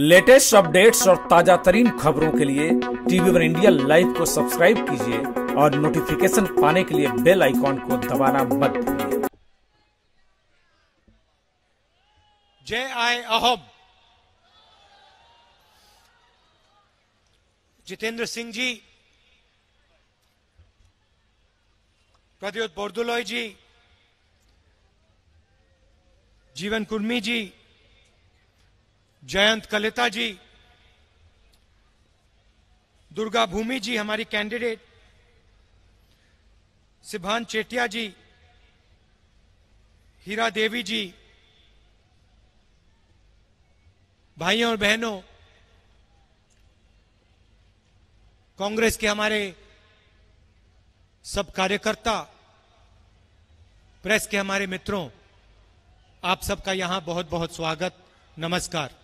latest updates और ताजा तरीन खबरों के लिए टीवी वन इंडिया लाइव को सब्सक्राइब कीजिए और नोटिफिकेशन पाने के लिए बेल आइकॉन को दबाना मत भूलिए जय आय अहम जितेंद्र सिंह जी प्रद्योत बोरदुलोय जी जीवन कुर्मी जी जयंत कलिता जी दुर्गा भूमि जी हमारी कैंडिडेट सिभान चेटिया जी हीरा देवी जी भाइयों और बहनों कांग्रेस के हमारे सब कार्यकर्ता प्रेस के हमारे मित्रों आप सबका यहां बहुत बहुत स्वागत नमस्कार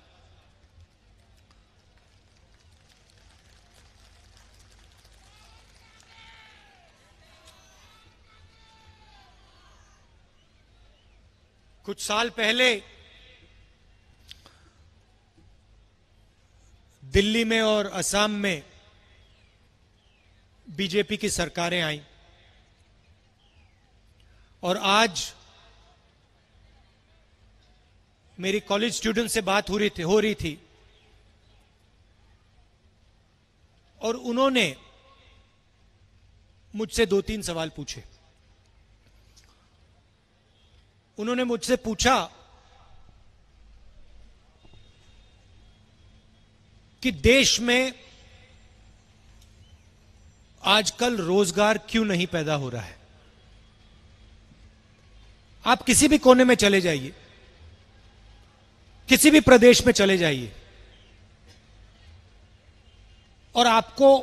कुछ साल पहले दिल्ली में और असम में बीजेपी की सरकारें आई और आज मेरी कॉलेज स्टूडेंट से बात हो रही थी हो रही थी और उन्होंने मुझसे दो तीन सवाल पूछे उन्होंने मुझसे पूछा कि देश में आजकल रोजगार क्यों नहीं पैदा हो रहा है आप किसी भी कोने में चले जाइए किसी भी प्रदेश में चले जाइए और आपको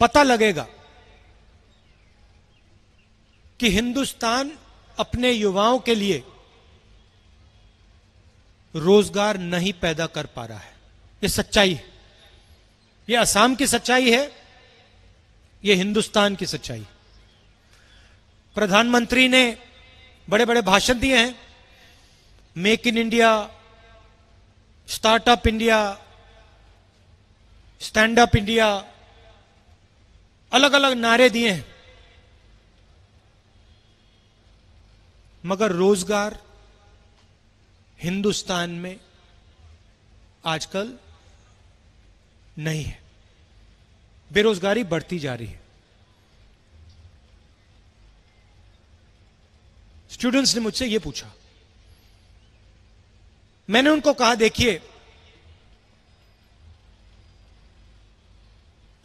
पता लगेगा कि हिंदुस्तान अपने युवाओं के लिए रोजगार नहीं पैदा कर पा रहा है यह सच्चाई है यह असम की सच्चाई है यह हिंदुस्तान की सच्चाई है प्रधानमंत्री ने बड़े बड़े भाषण दिए हैं make in India startup India stand up India अलग अलग नारे दिए हैं मगर रोजगार हिंदुस्तान में आजकल नहीं है बेरोजगारी बढ़ती जा रही है स्टूडेंट्स ने मुझसे यह पूछा मैंने उनको कहा देखिए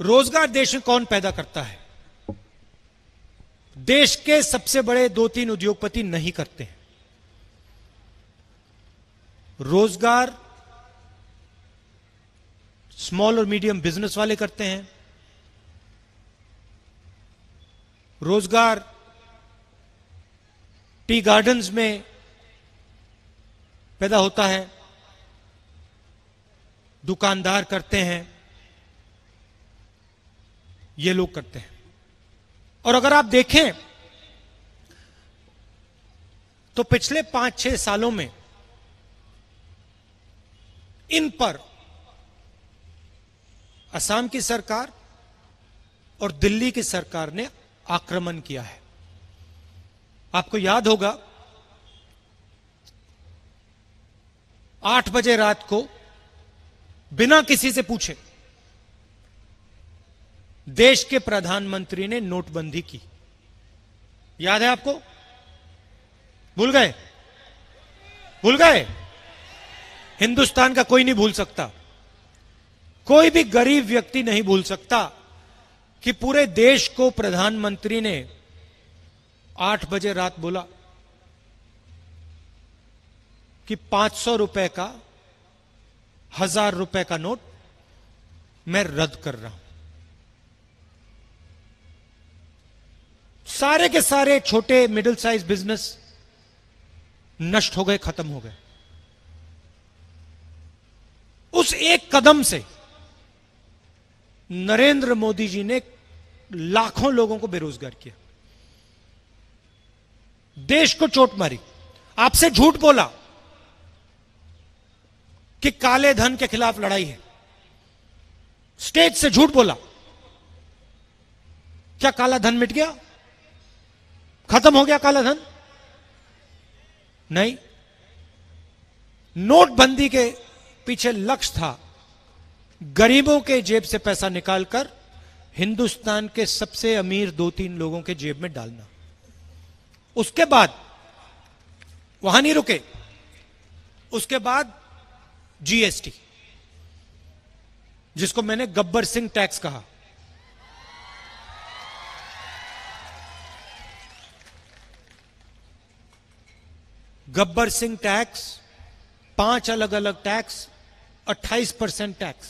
रोजगार देश में कौन पैदा करता है देश के सबसे बड़े दो तीन उद्योगपति नहीं करते हैं रोजगार स्मॉल और मीडियम बिजनेस वाले करते हैं रोजगार टी गार्डन्स में पैदा होता है दुकानदार करते हैं ये लोग करते हैं और अगर आप देखें तो पिछले पांच छह सालों में इन पर असम की सरकार और दिल्ली की सरकार ने आक्रमण किया है आपको याद होगा आठ बजे रात को बिना किसी से पूछे देश के प्रधानमंत्री ने नोटबंदी की याद है आपको भूल गए भूल गए हिंदुस्तान का कोई नहीं भूल सकता कोई भी गरीब व्यक्ति नहीं भूल सकता कि पूरे देश को प्रधानमंत्री ने आठ बजे रात बोला कि पांच सौ रुपए का हजार रुपए का नोट मैं रद्द कर रहा हूं सारे के सारे छोटे मिडिल साइज बिजनेस नष्ट हो गए खत्म हो गए उस एक कदम से नरेंद्र मोदी जी ने लाखों लोगों को बेरोजगार किया देश को चोट मारी आपसे झूठ बोला कि काले धन के खिलाफ लड़ाई है स्टेज से झूठ बोला क्या काला धन मिट गया खत्म हो गया काला धन नहीं नोटबंदी के पीछे लक्ष्य था गरीबों के जेब से पैसा निकालकर हिंदुस्तान के सबसे अमीर दो तीन लोगों के जेब में डालना उसके बाद वहां नहीं रुके उसके बाद जीएसटी जिसको मैंने गब्बर सिंह टैक्स कहा गब्बर सिंह टैक्स पांच अलग अलग टैक्स 28 परसेंट टैक्स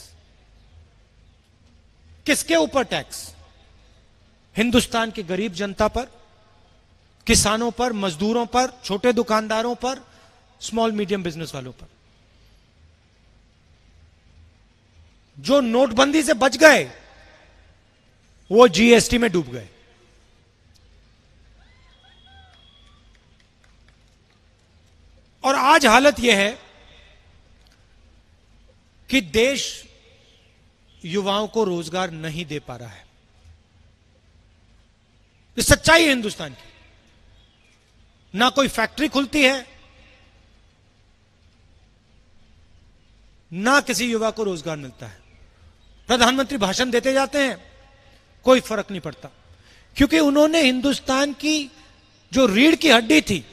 किसके ऊपर टैक्स हिंदुस्तान की गरीब जनता पर किसानों पर मजदूरों पर छोटे दुकानदारों पर स्मॉल मीडियम बिजनेस वालों पर जो नोटबंदी से बच गए वो जीएसटी में डूब गए और आज हालत यह है कि देश युवाओं को रोजगार नहीं दे पा रहा है ये सच्चाई है हिंदुस्तान की ना कोई फैक्ट्री खुलती है ना किसी युवा को रोजगार मिलता है प्रधानमंत्री भाषण देते जाते हैं कोई फर्क नहीं पड़ता क्योंकि उन्होंने हिंदुस्तान की जो रीढ़ की हड्डी थी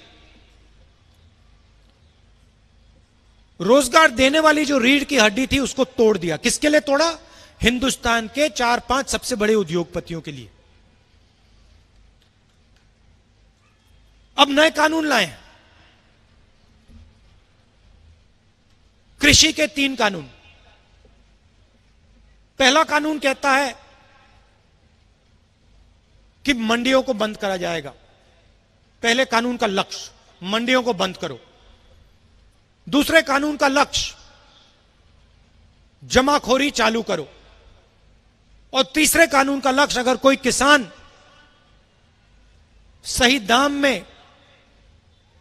रोजगार देने वाली जो रीढ़ की हड्डी थी उसको तोड़ दिया किसके लिए तोड़ा हिंदुस्तान के चार पांच सबसे बड़े उद्योगपतियों के लिए अब नए कानून लाए कृषि के तीन कानून पहला कानून कहता है कि मंडियों को बंद करा जाएगा पहले कानून का लक्ष्य मंडियों को बंद करो दूसरे कानून का लक्ष्य जमाखोरी चालू करो और तीसरे कानून का लक्ष्य अगर कोई किसान सही दाम में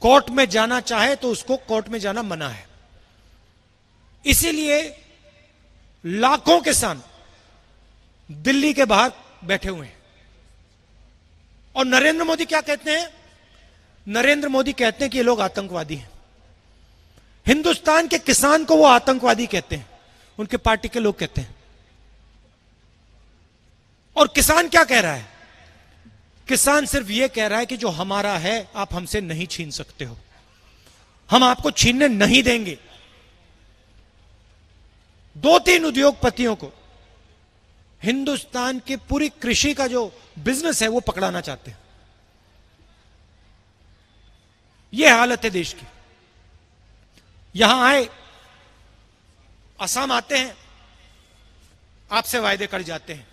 कोर्ट में जाना चाहे तो उसको कोर्ट में जाना मना है इसीलिए लाखों किसान दिल्ली के बाहर बैठे हुए हैं और नरेंद्र मोदी क्या कहते हैं नरेंद्र मोदी कहते हैं कि ये लोग आतंकवादी हैं हिंदुस्तान के किसान को वो आतंकवादी कहते हैं उनके पार्टी के लोग कहते हैं और किसान क्या कह रहा है किसान सिर्फ यह कह रहा है कि जो हमारा है आप हमसे नहीं छीन सकते हो हम आपको छीनने नहीं देंगे दो तीन उद्योगपतियों को हिंदुस्तान के पूरी कृषि का जो बिजनेस है वो पकड़ाना चाहते हैं यह हालत है देश की यहां आए असम आते हैं आपसे वायदे कर जाते हैं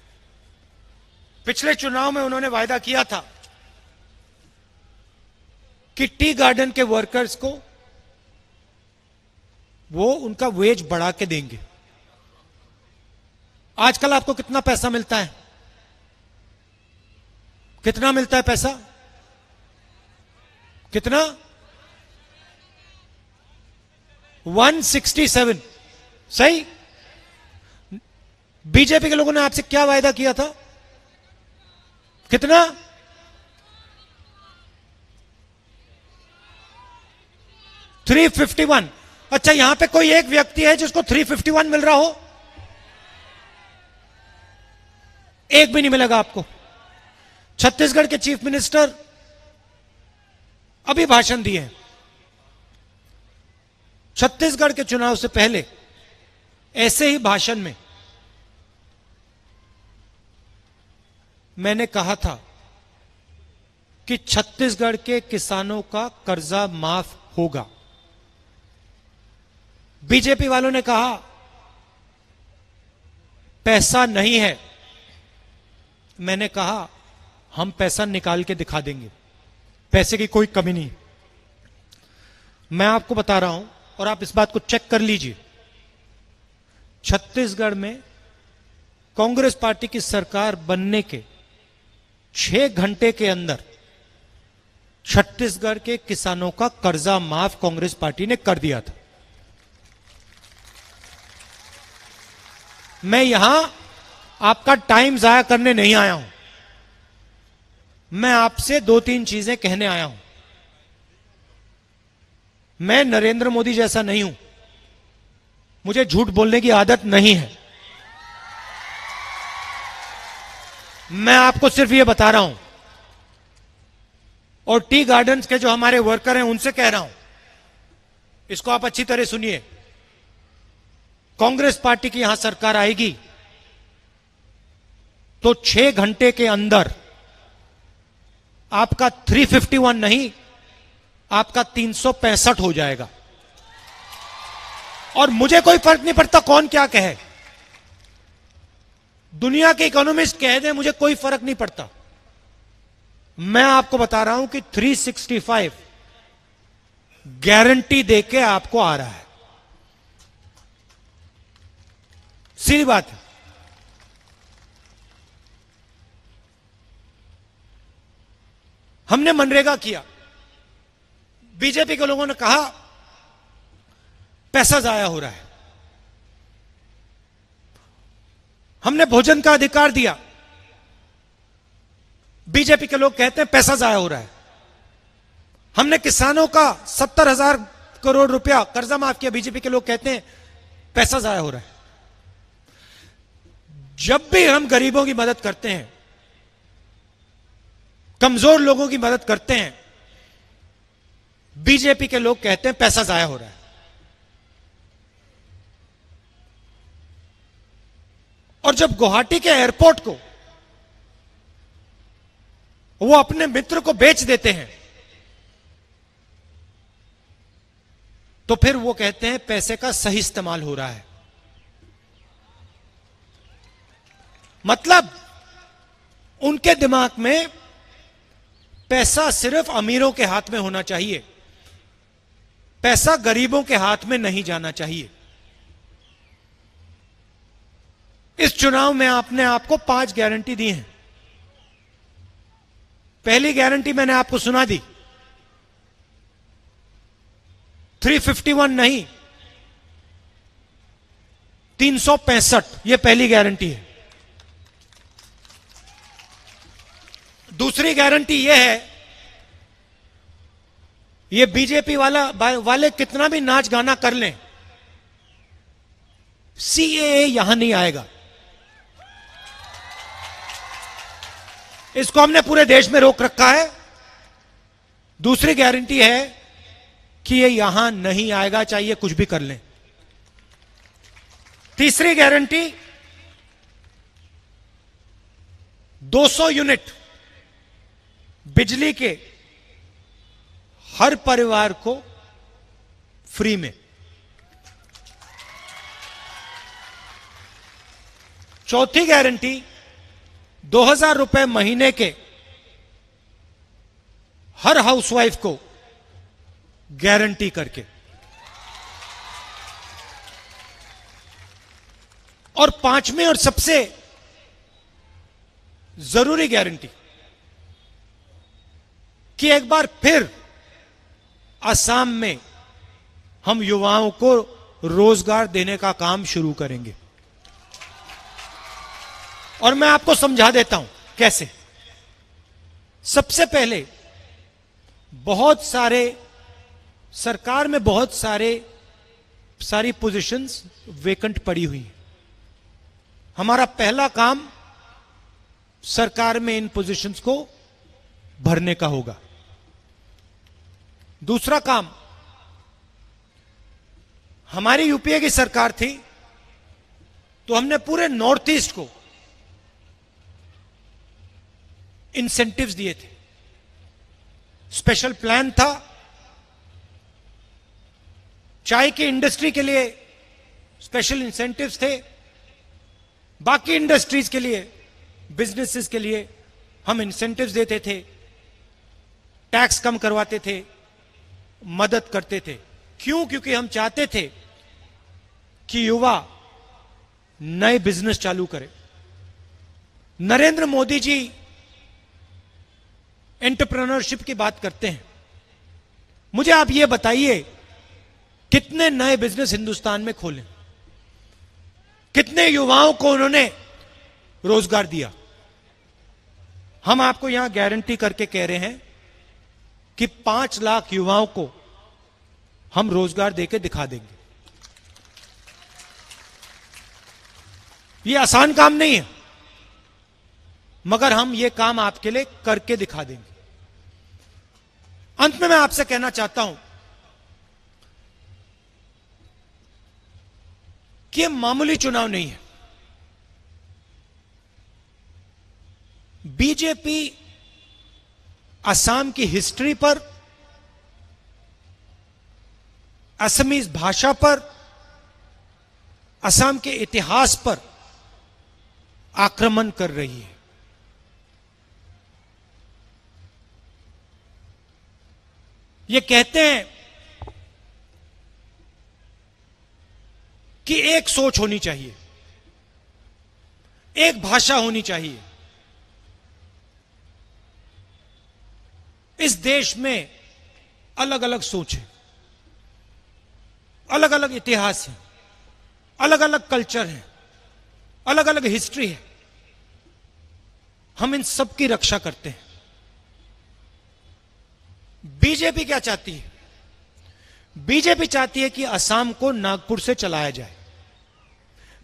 पिछले चुनाव में उन्होंने वायदा किया था कि टी गार्डन के वर्कर्स को वो उनका वेज बढ़ा के देंगे आजकल आपको कितना पैसा मिलता है कितना मिलता है पैसा कितना 167 सही बीजेपी के लोगों ने आपसे क्या वायदा किया था कितना थ्री फिफ्टी वन अच्छा यहां पे कोई एक व्यक्ति है जिसको थ्री फिफ्टी वन मिल रहा हो एक भी नहीं मिलेगा आपको छत्तीसगढ़ के चीफ मिनिस्टर अभी भाषण दिए हैं छत्तीसगढ़ के चुनाव से पहले ऐसे ही भाषण में मैंने कहा था कि छत्तीसगढ़ के किसानों का कर्जा माफ होगा बीजेपी वालों ने कहा पैसा नहीं है मैंने कहा हम पैसा निकाल के दिखा देंगे पैसे की कोई कमी नहीं मैं आपको बता रहा हूं और आप इस बात को चेक कर लीजिए छत्तीसगढ़ में कांग्रेस पार्टी की सरकार बनने के छह घंटे के अंदर छत्तीसगढ़ के किसानों का कर्जा माफ कांग्रेस पार्टी ने कर दिया था मैं यहां आपका टाइम जाया करने नहीं आया हूं मैं आपसे दो तीन चीजें कहने आया हूं मैं नरेंद्र मोदी जैसा नहीं हूं मुझे झूठ बोलने की आदत नहीं है मैं आपको सिर्फ यह बता रहा हूं और टी गार्डन के जो हमारे वर्कर हैं उनसे कह रहा हूं इसको आप अच्छी तरह सुनिए कांग्रेस पार्टी की यहां सरकार आएगी तो छह घंटे के अंदर आपका 351 नहीं आपका तीन हो जाएगा और मुझे कोई फर्क नहीं पड़ता कौन क्या कहे दुनिया के इकोनॉमिस्ट कह दें मुझे कोई फर्क नहीं पड़ता मैं आपको बता रहा हूं कि 365 गारंटी देके आपको आ रहा है सीधी बात है हमने मनरेगा किया बीजेपी के लोगों ने कहा पैसा जाया हो रहा है हमने भोजन का अधिकार दिया बीजेपी के लोग कहते हैं पैसा जाया हो रहा है हमने किसानों का सत्तर हजार करोड़ रुपया कर्जा माफ किया बीजेपी के लोग कहते हैं पैसा जाया हो रहा है जब भी हम गरीबों की मदद करते हैं कमजोर लोगों की मदद करते हैं बीजेपी के लोग कहते हैं पैसा जाया हो रहा है और जब गुवाहाटी के एयरपोर्ट को वो अपने मित्र को बेच देते हैं तो फिर वो कहते हैं पैसे का सही इस्तेमाल हो रहा है मतलब उनके दिमाग में पैसा सिर्फ अमीरों के हाथ में होना चाहिए पैसा गरीबों के हाथ में नहीं जाना चाहिए इस चुनाव में आपने आपको पांच गारंटी दी हैं पहली गारंटी मैंने आपको सुना दी 351 नहीं तीन सौ पैंसठ यह पहली गारंटी है दूसरी गारंटी यह है ये बीजेपी वाला वाले कितना भी नाच गाना कर लें सीएए यहां नहीं आएगा इसको हमने पूरे देश में रोक रखा है दूसरी गारंटी है कि ये यहां नहीं आएगा चाहिए कुछ भी कर लें तीसरी गारंटी 200 यूनिट बिजली के हर परिवार को फ्री में चौथी गारंटी दो हजार रुपए महीने के हर हाउसवाइफ को गारंटी करके और पांचवें और सबसे जरूरी गारंटी कि एक बार फिर असम में हम युवाओं को रोजगार देने का काम शुरू करेंगे और मैं आपको समझा देता हूं कैसे सबसे पहले बहुत सारे सरकार में बहुत सारे सारी पोजीशंस वेकेंट पड़ी हुई हैं हमारा पहला काम सरकार में इन पोजीशंस को भरने का होगा दूसरा काम हमारी यूपीए की सरकार थी तो हमने पूरे नॉर्थ ईस्ट को इंसेंटिव्स दिए थे स्पेशल प्लान था चाय की इंडस्ट्री के लिए स्पेशल इंसेंटिव्स थे बाकी इंडस्ट्रीज के लिए बिजनेसेस के लिए हम इंसेंटिव्स देते थे टैक्स कम करवाते थे मदद करते थे क्यों क्योंकि हम चाहते थे कि युवा नए बिजनेस चालू करे नरेंद्र मोदी जी एंटरप्रेन्योरशिप की बात करते हैं मुझे आप यह बताइए कितने नए बिजनेस हिंदुस्तान में खोले कितने युवाओं को उन्होंने रोजगार दिया हम आपको यहां गारंटी करके कह रहे हैं कि पांच लाख युवाओं को हम रोजगार देके दिखा देंगे ये आसान काम नहीं है मगर हम ये काम आपके लिए करके दिखा देंगे अंत में मैं आपसे कहना चाहता हूं कि यह मामूली चुनाव नहीं है बीजेपी असम की हिस्ट्री पर असमीज भाषा पर असम के इतिहास पर आक्रमण कर रही है ये कहते हैं कि एक सोच होनी चाहिए एक भाषा होनी चाहिए इस देश में अलग अलग सोच है अलग अलग इतिहास है अलग अलग कल्चर है अलग अलग हिस्ट्री है हम इन सब की रक्षा करते हैं बीजेपी क्या चाहती है बीजेपी चाहती है कि असम को नागपुर से चलाया जाए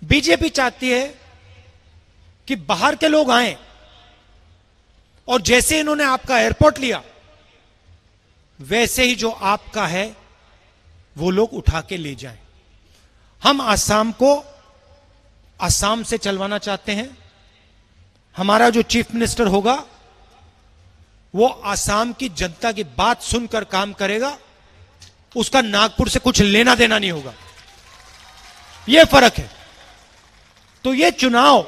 बीजेपी चाहती है कि बाहर के लोग आए और जैसे इन्होंने आपका एयरपोर्ट लिया वैसे ही जो आपका है वो लोग उठा के ले जाए हम आसाम को आसाम से चलवाना चाहते हैं हमारा जो चीफ मिनिस्टर होगा वो आसाम की जनता की बात सुनकर काम करेगा उसका नागपुर से कुछ लेना देना नहीं होगा यह फर्क है तो यह चुनाव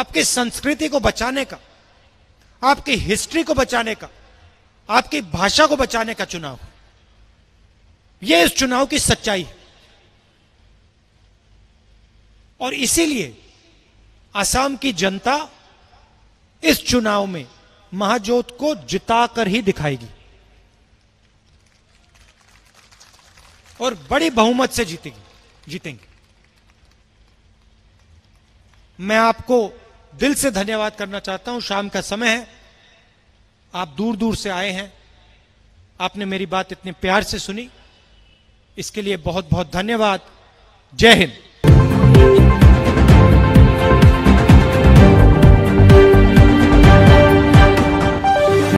आपकी संस्कृति को बचाने का आपकी हिस्ट्री को बचाने का आपकी भाषा को बचाने का चुनाव यह इस चुनाव की सच्चाई है और इसीलिए असम की जनता इस चुनाव में महाजोत को जिताकर ही दिखाएगी और बड़ी बहुमत से जीतेगी जीतेंगे मैं आपको दिल से धन्यवाद करना चाहता हूं शाम का समय है आप दूर दूर से आए हैं आपने मेरी बात इतने प्यार से सुनी इसके लिए बहुत बहुत धन्यवाद जय हिंद